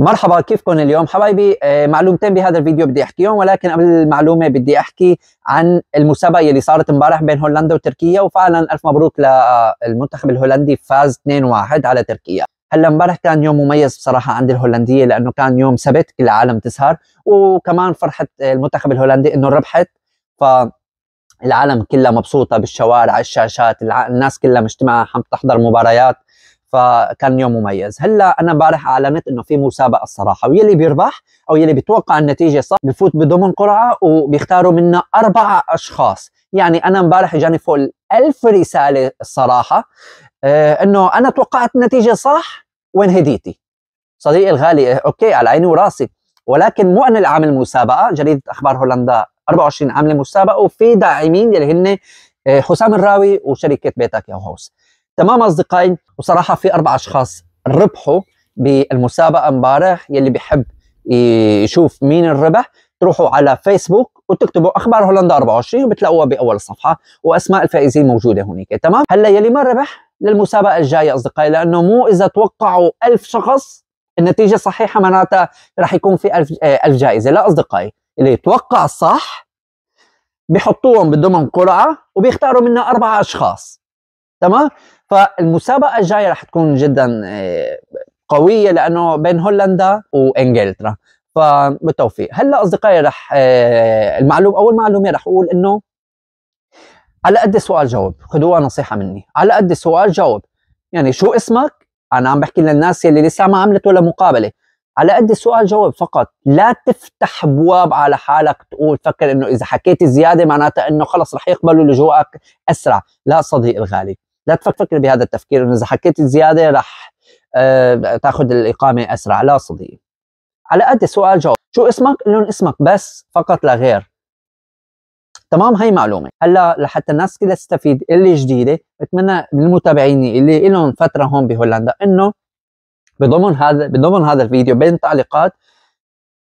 مرحبا كيفكم اليوم حبايبي آه، معلومتين بهذا الفيديو بدي احكيهم ولكن قبل المعلومه بدي احكي عن المسابقه اللي صارت امبارح بين هولندا وتركيا وفعلا الف مبروك للمنتخب آه، الهولندي فاز 2-1 على تركيا هلا امبارح كان يوم مميز بصراحه عند الهولنديه لانه كان يوم سبت كل العالم تسهر وكمان فرحه المنتخب الهولندي انه ربحت ف العالم كلها مبسوطه بالشوارع الشاشات الناس كلها مجتمعه عم تحضر مباريات فكان يوم مميز هلا انا امبارح اعلنت انه في مسابقه الصراحه ويلي بيربح او يلي بيتوقع النتيجه صح بفوت بضمن قرعه وبيختاروا منا اربع اشخاص يعني انا امبارح اجاني فوق ال 1000 رساله الصراحه آه انه انا توقعت النتيجه صح وين هديتي صديقي الغالي آه، اوكي على عيني وراسي ولكن مو انا اللي عامل مسابقه جريده اخبار هولندا 24 عامله مسابقه وفي داعمين اللي هن آه، حسام الراوي وشركه بيتك يا هوس تمام اصدقائي وصراحه في اربع اشخاص ربحوا بالمسابقه امبارح يلي بحب يشوف مين الربح تروحوا على فيسبوك وتكتبوا اخبار هولندا 24 وبتلاقوها باول الصفحه واسماء الفائزين موجوده هناك تمام هلا يلي ما ربح للمسابقه الجايه اصدقائي لانه مو اذا توقعوا 1000 شخص النتيجه صحيحه معناتها رح يكون في 1000 1000 آه، جائزه لا اصدقائي اللي يتوقع صح بحطوهم بضمن قرعه وبيختاروا منها اربع اشخاص تمام فالمسابقه الجايه رح تكون جدا آه، قويه لانه بين هولندا وانجلترا فبالتوفيق هلا اصدقائي رح آه، المعلوم اول معلومه رح اقول انه على قد سؤال جاوب خذوها نصيحه مني على قد سؤال جاوب يعني شو اسمك انا عم بحكي للناس اللي لسه ما عملت ولا مقابله على قد سؤال جاوب فقط لا تفتح بواب على حالك تقول فكر انه اذا حكيت زياده معناتها انه خلص رح يقبلوا لجوءك اسرع لا صديقي الغالي لا تفكر بهذا التفكير انه اذا حكيت زياده راح آه، تاخذ الاقامه اسرع لا صديقي على قد سؤال جواب شو اسمك لون اسمك بس فقط لا غير تمام هي معلومه هلا لحتى الناس كلها تستفيد اللي جديده بتمنى من المتابعين اللي لهم فتره هون بهولندا انه بضمن هذا بضمن هذا الفيديو بين التعليقات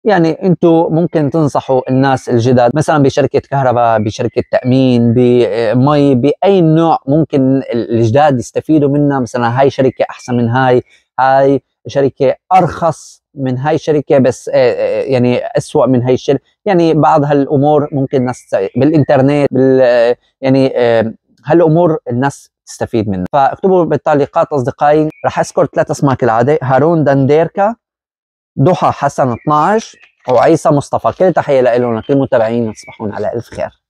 يعني انتو ممكن تنصحوا الناس الجداد مثلا بشركه كهرباء بشركه تامين بمي آه، باي نوع ممكن الجداد يستفيدوا منها مثلا هاي شركه احسن من هاي هاي شركه ارخص من هاي الشركه بس آه، آه، يعني اسوا من هاي الشركه يعني بعض هالامور ممكن الناس بالانترنت بال يعني هالامور الناس تستفيد منها فاكتبوا بالتعليقات اصدقائي رح اذكر ثلاث اسماء كالعاده هارون دانديركا ضحى حسن 12 وعيسى مصطفى كل تحيه لهم لكل متابعينا تصبحون على الف خير